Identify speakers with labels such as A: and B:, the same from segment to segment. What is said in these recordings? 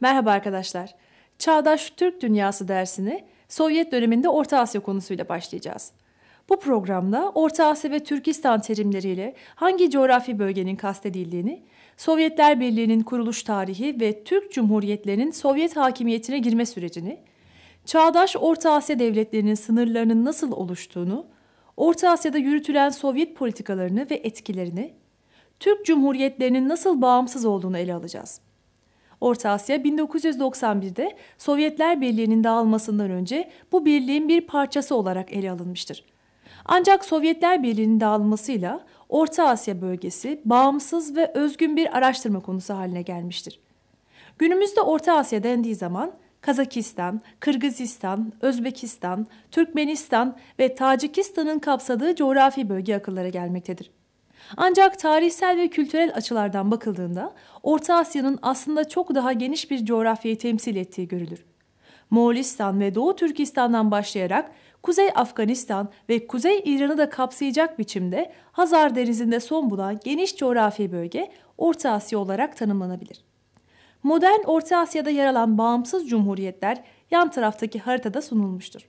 A: Merhaba arkadaşlar. Çağdaş Türk Dünyası dersini Sovyet döneminde Orta Asya konusuyla başlayacağız. Bu programda Orta Asya ve Türkistan terimleriyle hangi coğrafi bölgenin kastedildiğini, Sovyetler Birliği'nin kuruluş tarihi ve Türk Cumhuriyetlerinin Sovyet hakimiyetine girme sürecini, çağdaş Orta Asya devletlerinin sınırlarının nasıl oluştuğunu, Orta Asya'da yürütülen Sovyet politikalarını ve etkilerini, Türk Cumhuriyetlerinin nasıl bağımsız olduğunu ele alacağız. Orta Asya 1991'de Sovyetler Birliği'nin dağılmasından önce bu birliğin bir parçası olarak ele alınmıştır. Ancak Sovyetler Birliği'nin dağılmasıyla Orta Asya bölgesi bağımsız ve özgün bir araştırma konusu haline gelmiştir. Günümüzde Orta Asya dendiği zaman Kazakistan, Kırgızistan, Özbekistan, Türkmenistan ve Tacikistan'ın kapsadığı coğrafi bölge akıllara gelmektedir. Ancak tarihsel ve kültürel açılardan bakıldığında Orta Asya'nın aslında çok daha geniş bir coğrafyayı temsil ettiği görülür. Moğolistan ve Doğu Türkistan'dan başlayarak Kuzey Afganistan ve Kuzey İran'ı da kapsayacak biçimde Hazar Denizi'nde son bulan geniş coğrafi bölge Orta Asya olarak tanımlanabilir. Modern Orta Asya'da yer alan bağımsız cumhuriyetler yan taraftaki haritada sunulmuştur.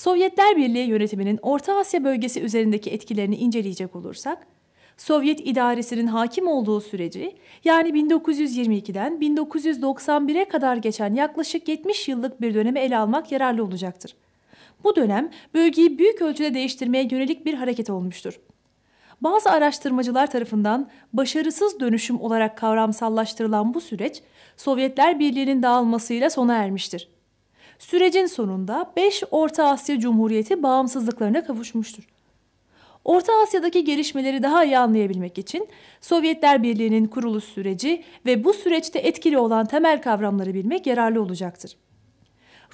A: Sovyetler Birliği yönetiminin Orta Asya bölgesi üzerindeki etkilerini inceleyecek olursak, Sovyet idaresinin hakim olduğu süreci, yani 1922'den 1991'e kadar geçen yaklaşık 70 yıllık bir dönemi ele almak yararlı olacaktır. Bu dönem bölgeyi büyük ölçüde değiştirmeye yönelik bir hareket olmuştur. Bazı araştırmacılar tarafından başarısız dönüşüm olarak kavramsallaştırılan bu süreç, Sovyetler Birliği'nin dağılmasıyla sona ermiştir. Sürecin sonunda 5 Orta Asya Cumhuriyeti bağımsızlıklarına kavuşmuştur. Orta Asya'daki gelişmeleri daha iyi anlayabilmek için Sovyetler Birliği'nin kuruluş süreci ve bu süreçte etkili olan temel kavramları bilmek yararlı olacaktır.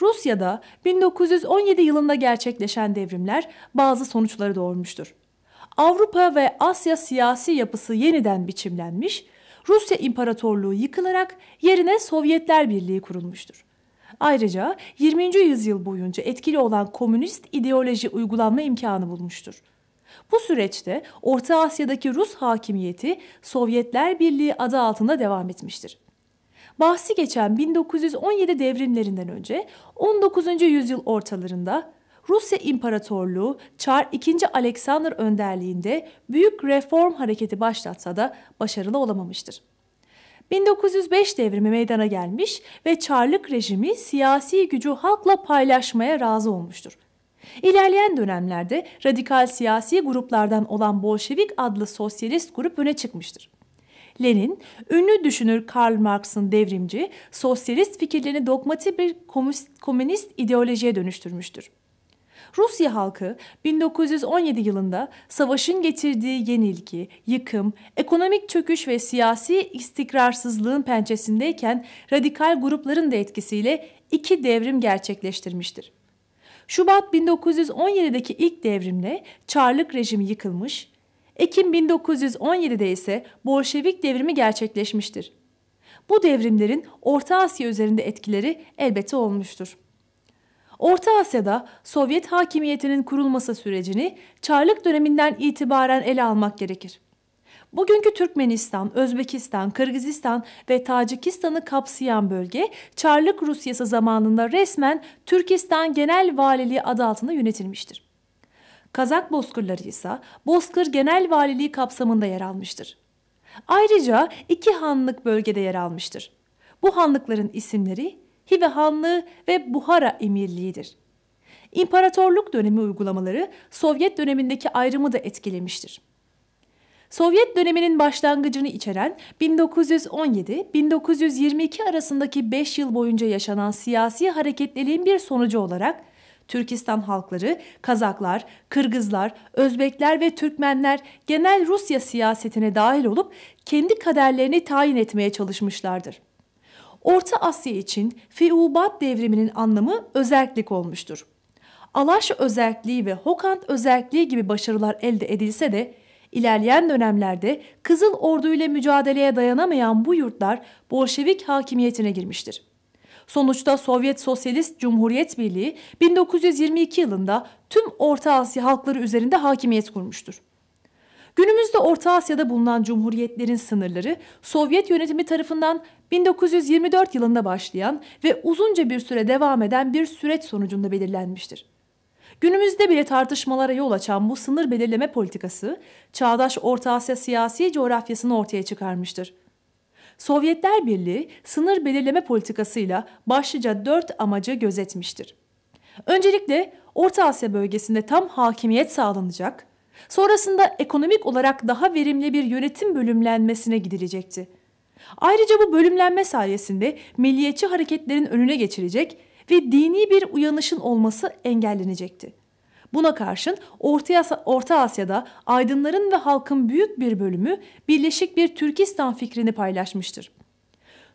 A: Rusya'da 1917 yılında gerçekleşen devrimler bazı sonuçları doğurmuştur. Avrupa ve Asya siyasi yapısı yeniden biçimlenmiş, Rusya İmparatorluğu yıkılarak yerine Sovyetler Birliği kurulmuştur. Ayrıca 20. yüzyıl boyunca etkili olan komünist ideoloji uygulanma imkanı bulmuştur. Bu süreçte Orta Asya'daki Rus hakimiyeti Sovyetler Birliği adı altında devam etmiştir. Bahsi geçen 1917 devrimlerinden önce 19. yüzyıl ortalarında Rusya İmparatorluğu Çar II. Alexander önderliğinde büyük reform hareketi başlatsa da başarılı olamamıştır. 1905 devrimi meydana gelmiş ve Çarlık rejimi siyasi gücü halkla paylaşmaya razı olmuştur. İlerleyen dönemlerde radikal siyasi gruplardan olan Bolşevik adlı sosyalist grup öne çıkmıştır. Lenin, ünlü düşünür Karl Marx'ın devrimci, sosyalist fikirlerini dogmatik bir komünist ideolojiye dönüştürmüştür. Rusya halkı 1917 yılında savaşın getirdiği yenilgi, yıkım, ekonomik çöküş ve siyasi istikrarsızlığın pençesindeyken radikal grupların da etkisiyle iki devrim gerçekleştirmiştir. Şubat 1917'deki ilk devrimle Çarlık rejimi yıkılmış, Ekim 1917'de ise Bolşevik devrimi gerçekleşmiştir. Bu devrimlerin Orta Asya üzerinde etkileri elbette olmuştur. Orta Asya'da Sovyet hakimiyetinin kurulması sürecini Çarlık döneminden itibaren ele almak gerekir. Bugünkü Türkmenistan, Özbekistan, Kırgızistan ve Tacikistan'ı kapsayan bölge Çarlık Rusyası zamanında resmen Türkistan Genel Valiliği adı altında yönetilmiştir. Kazak Bozkırları ise Bozkır Genel Valiliği kapsamında yer almıştır. Ayrıca iki hanlık bölgede yer almıştır. Bu hanlıkların isimleri Hive Hanlığı ve Buhara Emirliği'dir. İmparatorluk dönemi uygulamaları Sovyet dönemindeki ayrımı da etkilemiştir. Sovyet döneminin başlangıcını içeren 1917-1922 arasındaki 5 yıl boyunca yaşanan siyasi hareketliliğin bir sonucu olarak Türkistan halkları, Kazaklar, Kırgızlar, Özbekler ve Türkmenler genel Rusya siyasetine dahil olup kendi kaderlerini tayin etmeye çalışmışlardır. Orta Asya için Feubat devriminin anlamı özerklik olmuştur. Alaşya özerkliği ve Hokant özerkliği gibi başarılar elde edilse de ilerleyen dönemlerde Kızıl Ordu ile mücadeleye dayanamayan bu yurtlar Bolşevik hakimiyetine girmiştir. Sonuçta Sovyet Sosyalist Cumhuriyet Birliği 1922 yılında tüm Orta Asya halkları üzerinde hakimiyet kurmuştur. Günümüzde Orta Asya'da bulunan cumhuriyetlerin sınırları Sovyet yönetimi tarafından 1924 yılında başlayan ve uzunca bir süre devam eden bir süreç sonucunda belirlenmiştir. Günümüzde bile tartışmalara yol açan bu sınır belirleme politikası, çağdaş Orta Asya siyasi coğrafyasını ortaya çıkarmıştır. Sovyetler Birliği sınır belirleme politikasıyla başlıca dört amacı gözetmiştir. Öncelikle Orta Asya bölgesinde tam hakimiyet sağlanacak, Sonrasında ekonomik olarak daha verimli bir yönetim bölümlenmesine gidilecekti. Ayrıca bu bölümlenme sayesinde milliyetçi hareketlerin önüne geçilecek ve dini bir uyanışın olması engellenecekti. Buna karşın Orta, Orta Asya'da aydınların ve halkın büyük bir bölümü birleşik bir Türkistan fikrini paylaşmıştır.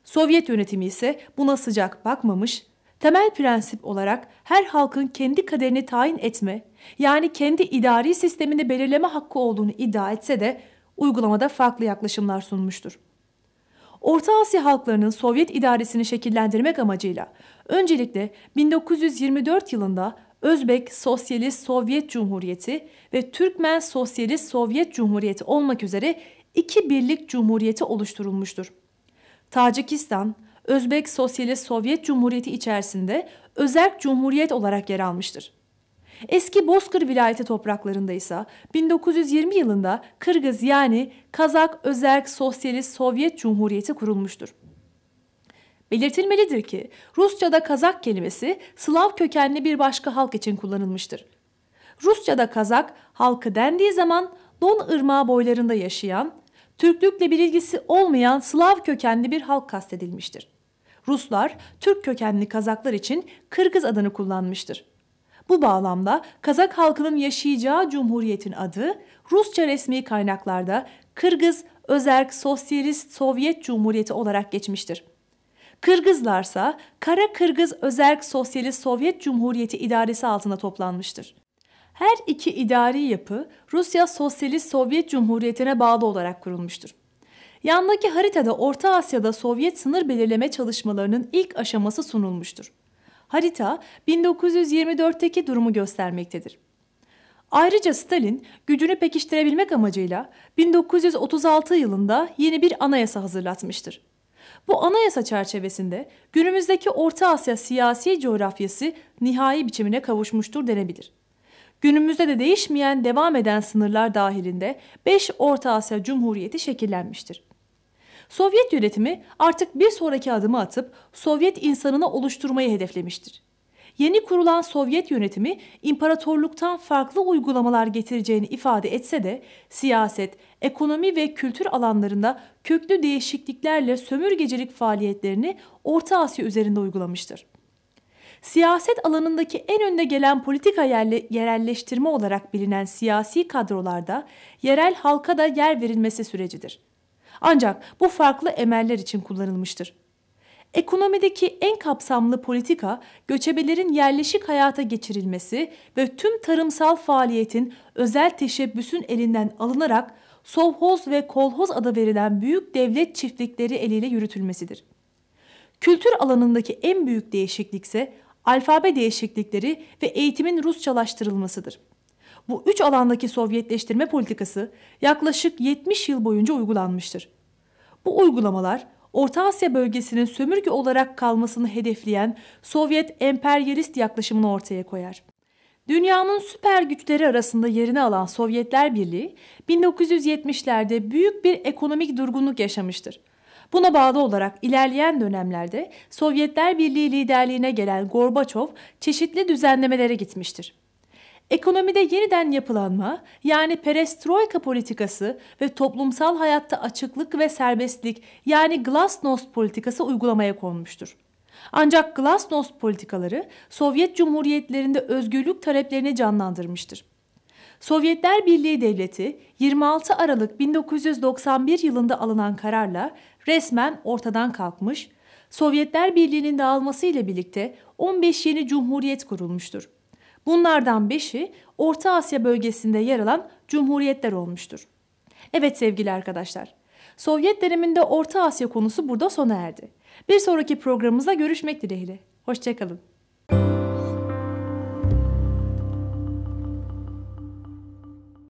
A: Sovyet yönetimi ise buna sıcak bakmamış temel prensip olarak her halkın kendi kaderini tayin etme, yani kendi idari sistemini belirleme hakkı olduğunu iddia etse de uygulamada farklı yaklaşımlar sunmuştur. Orta Asya halklarının Sovyet idaresini şekillendirmek amacıyla öncelikle 1924 yılında Özbek Sosyalist Sovyet Cumhuriyeti ve Türkmen Sosyalist Sovyet Cumhuriyeti olmak üzere iki birlik cumhuriyeti oluşturulmuştur. Tacikistan, Özbek Sosyalist Sovyet Cumhuriyeti içerisinde özerk cumhuriyet olarak yer almıştır. Eski Bozkır vilayeti topraklarında ise 1920 yılında Kırgız yani Kazak Özerk Sosyalist Sovyet Cumhuriyeti kurulmuştur. Belirtilmelidir ki Rusça'da Kazak kelimesi Slav kökenli bir başka halk için kullanılmıştır. Rusça'da Kazak halkı dendiği zaman Don Irmağı boylarında yaşayan Türklükle bir ilgisi olmayan Slav kökenli bir halk kastedilmiştir. Ruslar Türk kökenli Kazaklar için Kırgız adını kullanmıştır. Bu bağlamda Kazak halkının yaşayacağı cumhuriyetin adı Rusça resmi kaynaklarda Kırgız Özerk Sosyalist Sovyet Cumhuriyeti olarak geçmiştir. Kırgızlarsa Kara Kırgız Özerk Sosyalist Sovyet Cumhuriyeti idaresi altında toplanmıştır. Her iki idari yapı Rusya Sosyalist Sovyet Cumhuriyeti'ne bağlı olarak kurulmuştur. Yandaki haritada Orta Asya'da Sovyet sınır belirleme çalışmalarının ilk aşaması sunulmuştur. Harita 1924'teki durumu göstermektedir. Ayrıca Stalin gücünü pekiştirebilmek amacıyla 1936 yılında yeni bir anayasa hazırlatmıştır. Bu anayasa çerçevesinde günümüzdeki Orta Asya siyasi coğrafyası nihai biçimine kavuşmuştur denebilir. Günümüzde de değişmeyen, devam eden sınırlar dahilinde 5 Orta Asya Cumhuriyeti şekillenmiştir. Sovyet yönetimi artık bir sonraki adımı atıp Sovyet insanını oluşturmayı hedeflemiştir. Yeni kurulan Sovyet yönetimi imparatorluktan farklı uygulamalar getireceğini ifade etse de siyaset, ekonomi ve kültür alanlarında köklü değişikliklerle sömürgecilik faaliyetlerini Orta Asya üzerinde uygulamıştır. Siyaset alanındaki en önde gelen politika yerle, yerelleştirme olarak bilinen siyasi kadrolarda yerel halka da yer verilmesi sürecidir. Ancak bu farklı emeller için kullanılmıştır. Ekonomideki en kapsamlı politika göçebelerin yerleşik hayata geçirilmesi ve tüm tarımsal faaliyetin özel teşebbüsün elinden alınarak sovhoz ve kolhoz adı verilen büyük devlet çiftlikleri eliyle yürütülmesidir. Kültür alanındaki en büyük değişiklik ise alfabe değişiklikleri ve eğitimin Rusçalaştırılmasıdır. Bu üç alandaki Sovyetleştirme politikası yaklaşık 70 yıl boyunca uygulanmıştır. Bu uygulamalar Orta Asya bölgesinin sömürge olarak kalmasını hedefleyen Sovyet emperyalist yaklaşımını ortaya koyar. Dünyanın süper güçleri arasında yerini alan Sovyetler Birliği 1970'lerde büyük bir ekonomik durgunluk yaşamıştır. Buna bağlı olarak ilerleyen dönemlerde Sovyetler Birliği liderliğine gelen Gorbaçov çeşitli düzenlemelere gitmiştir. Ekonomide yeniden yapılanma yani perestroika politikası ve toplumsal hayatta açıklık ve serbestlik yani glasnost politikası uygulamaya konmuştur. Ancak glasnost politikaları Sovyet Cumhuriyetlerinde özgürlük taleplerini canlandırmıştır. Sovyetler Birliği Devleti 26 Aralık 1991 yılında alınan kararla resmen ortadan kalkmış, Sovyetler Birliği'nin dağılmasıyla birlikte 15 yeni cumhuriyet kurulmuştur. Bunlardan 5'i Orta Asya bölgesinde yer alan cumhuriyetler olmuştur. Evet sevgili arkadaşlar, Sovyet döneminde Orta Asya konusu burada sona erdi. Bir sonraki programımızda görüşmek dileğiyle. Hoşçakalın.